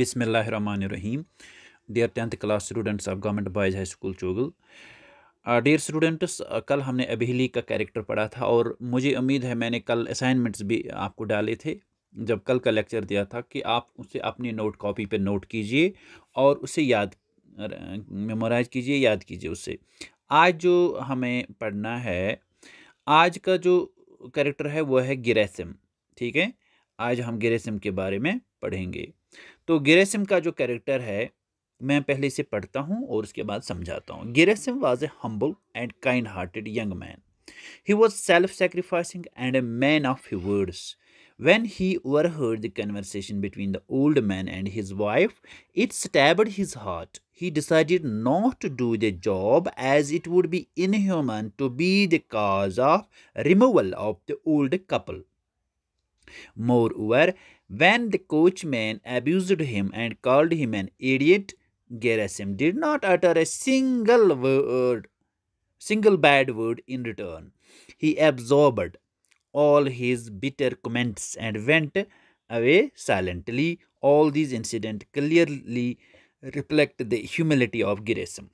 बिसमीम dear tenth class students of government boys high school Chogal dear students कल हमने अबहली का कैरेक्टर पढ़ा था और मुझे उम्मीद है मैंने कल असाइनमेंट्स भी आपको डाले थे जब कल का लेक्चर दिया था कि आप उसे अपनी नोट कॉपी पर नोट कीजिए और उसे याद मेमोराइज कीजिए याद कीजिए उसे आज जो हमें पढ़ना है आज का जो करेक्टर है वह है गिरेसम ठीक है आज हम गेरेसिम के बारे में पढ़ेंगे तो गेरेसिम का जो कैरेक्टर है मैं पहले इसे पढ़ता हूँ और उसके बाद समझाता हूँ Gerasim was a humble and kind hearted young man he was self sacrificing and a man of he words When he overheard the conversation between the old man and his wife, it stabbed his heart. He decided not to do the job as it would be inhuman to be the cause of removal of the old couple. Moreover, when the coachman abused him and called him an idiot, Gerasim did not utter a single word, single bad word in return. He absorbed all his bitter comments and went away silently. All these incidents clearly reflect the humility of Gerasim.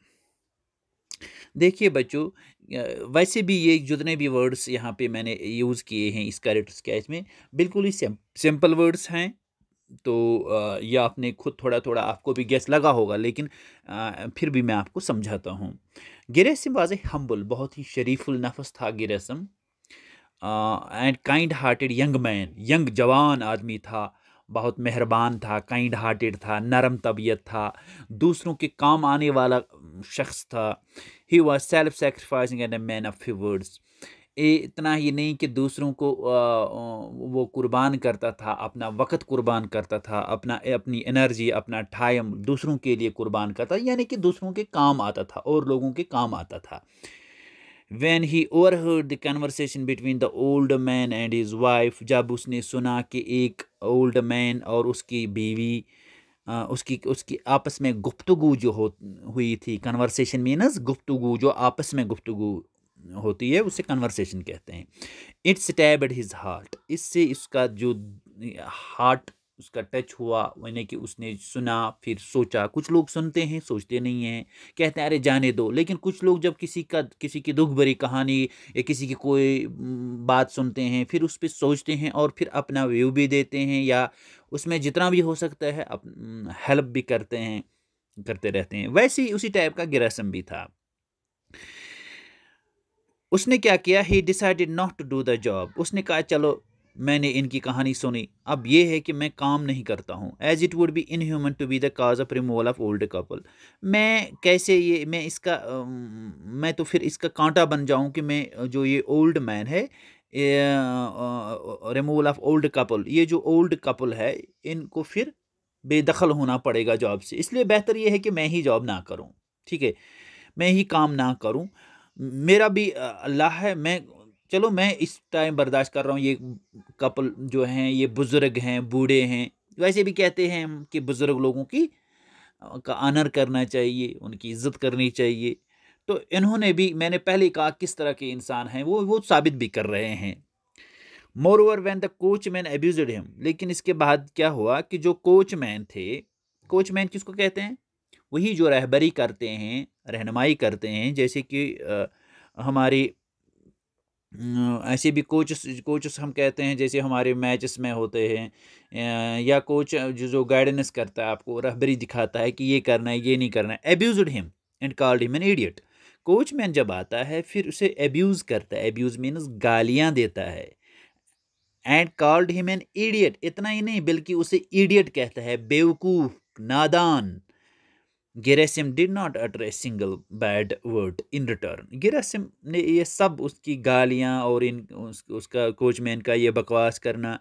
देखिए बच्चों वैसे भी ये जितने भी words यहाँ पे मैंने यूज़ किए हैं इस कैरेक्टर स्केच में बिल्कुल ही सिंपल वर्ड्स हैं तो ये आपने खुद थोड़ा थोड़ा आपको भी गैस लगा होगा लेकिन फिर भी मैं आपको समझाता हूँ गिरसम वाज ए हम्बल बहुत ही शरीफुल नफस था Gerasim and kind hearted young man young जवान आदमी था बहुत मेहरबान था काइंड हार्टेड था नरम तबीयत था दूसरों के काम आने वाला शख्स था he was self sacrificing and a man of few words ये इतना ही नहीं कि दूसरों को वो कुर्बान करता था अपना वक्त कुर्बान करता था अपना अपनी एनर्जी अपना टाइम दूसरों के लिए कुर्बान करता यानी कि दूसरों के काम आता था और लोगों के काम आता था when he overheard the conversation between the old man and his wife जब उसने सुना कि एक ओल्ड मैन और उसकी बीवी उसकी उसकी आपस में गुफ्तगु जो हो हुई थी कन्वर्सेशन मीनस गुफ्तगु जो आपस में गुफ्तगु होती है उसे कन्वर्सेशन कहते हैं इट्स टैबड हिज हार्ट इससे इसका जो हार्ट उसका टच हुआ यानी कि उसने सुना फिर सोचा कुछ लोग सुनते हैं सोचते नहीं हैं कहते हैं अरे जाने दो लेकिन कुछ लोग जब किसी का किसी की दुख भरी कहानी या किसी की कोई बात सुनते हैं फिर उस पर सोचते हैं और फिर अपना व्यू भी देते हैं या उसमें जितना भी हो सकता है अप, हेल्प भी करते हैं करते रहते हैं वैसे ही उसी टाइप का गिरासम भी था उसने क्या किया he decided not to do the job उसने कहा चलो मैंने इनकी कहानी सुनी अब ये है कि मैं काम नहीं करता हूँ as it would be inhuman to be the cause of removal of old couple मैं कैसे ये मैं इसका मैं तो फिर इसका कांटा बन जाऊँ कि मैं जो ये ओल्ड मैन है रिमूवल ऑफ ओल्ड कपल ये जो ओल्ड कपल है इनको फिर बेदखल होना पड़ेगा जॉब से इसलिए बेहतर ये है कि मैं ही जॉब ना करूँ ठीक है मैं ही काम ना करूँ मेरा भी अल्लाह है मैं चलो मैं इस टाइम बर्दाश्त कर रहा हूँ ये कपल जो हैं ये बुज़ुर्ग हैं बूढ़े हैं वैसे भी कहते हैं कि बुज़ुर्ग लोगों की का आनर करना चाहिए उनकी इज्जत करनी चाहिए तो इन्होंने भी मैंने पहले कहा किस तरह के इंसान हैं वो वो साबित भी कर रहे हैं moreover when the coachman abused him लेकिन इसके बाद क्या हुआ कि जो कोच मैन थे कोच मैन किसको कहते हैं वही जो रहबरी करते हैं रहनमाई करते हैं जैसे कि आ, हमारी ऐसे भी कोचेस कोचेस हम कहते हैं जैसे हमारे मैचेस में होते हैं या कोच जो जो गाइडेंस करता है आपको रहबरी दिखाता है कि ये करना है ये नहीं करना है abused him and called him an idiot coachman जब आता है फिर उसे एब्यूज़ करता है एब्यूज़ मीनस गालियाँ देता है and called him an idiot इतना ही नहीं बल्कि उसे एडियट कहता है बेवकूफ़ नादान Gerasim did not utter a single bad word in return Gerasim ने ये सब उसकी गालियाँ और इन उस, उसका कोचमैन का ये बकवास करना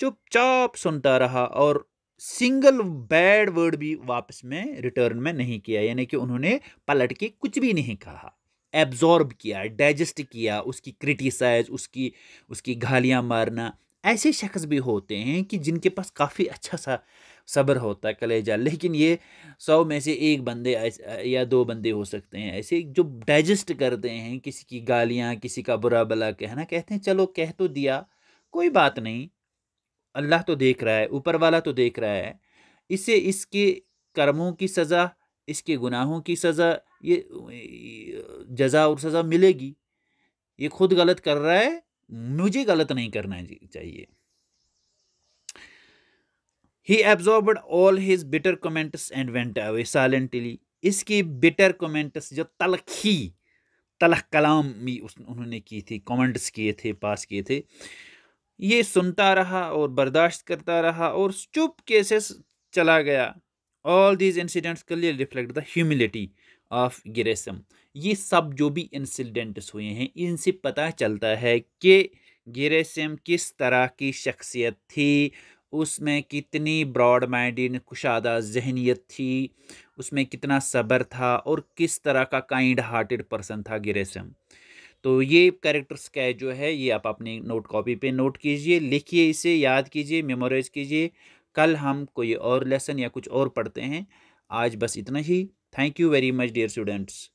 चुपचाप सुनता रहा और सिंगल बैड वर्ड भी वापस में रिटर्न में नहीं किया यानी कि उन्होंने पलट के कुछ भी नहीं कहा एब्जॉर्ब किया डाइजेस्ट किया उसकी क्रिटिसाइज उसकी उसकी गालियाँ मारना ऐसे शख्स भी होते हैं कि जिनके पास काफ़ी अच्छा सा सब्र होता है कलेजा लेकिन ये सौ में से एक बंदे या दो बंदे हो सकते हैं ऐसे जो डाइजेस्ट करते हैं किसी की गालियाँ किसी का बुरा भला कहना कहते हैं चलो कह तो दिया कोई बात नहीं अल्लाह तो देख रहा है ऊपर वाला तो देख रहा है इससे इसके कर्मों की सज़ा इसके गुनाहों की सज़ा ये जजा और सज़ा मिलेगी ये खुद गलत कर रहा है मुझे गलत नहीं करना चाहिए he absorbed all his bitter comments and went away silently इसकी बिटर कमेंट्स जो तलखी तलख कलाम भी उन्होंने की थी कमेंट्स किए थे पास किए थे ये सुनता रहा और बर्दाश्त करता रहा और चुप केसेस चला गया all these incidents clear reflect the humility of Gerasim ये सब जो भी इंसिडेंट्स हुए हैं इनसे पता चलता है कि गिरेसम किस तरह की शख्सियत थी उसमें कितनी ब्रॉड माइंडेड कुशादा जहनीत थी उसमें कितना सब्र था और किस तरह का काइंड हार्टेड पर्सन था गिरेसम तो ये कैरेक्टर्स का जो है ये आप अपनी नोट कॉपी पे नोट कीजिए लिखिए इसे याद कीजिए मेमोराइज कीजिए कल हम कोई और लेसन या कुछ और पढ़ते हैं आज बस इतना ही thank you very much dear students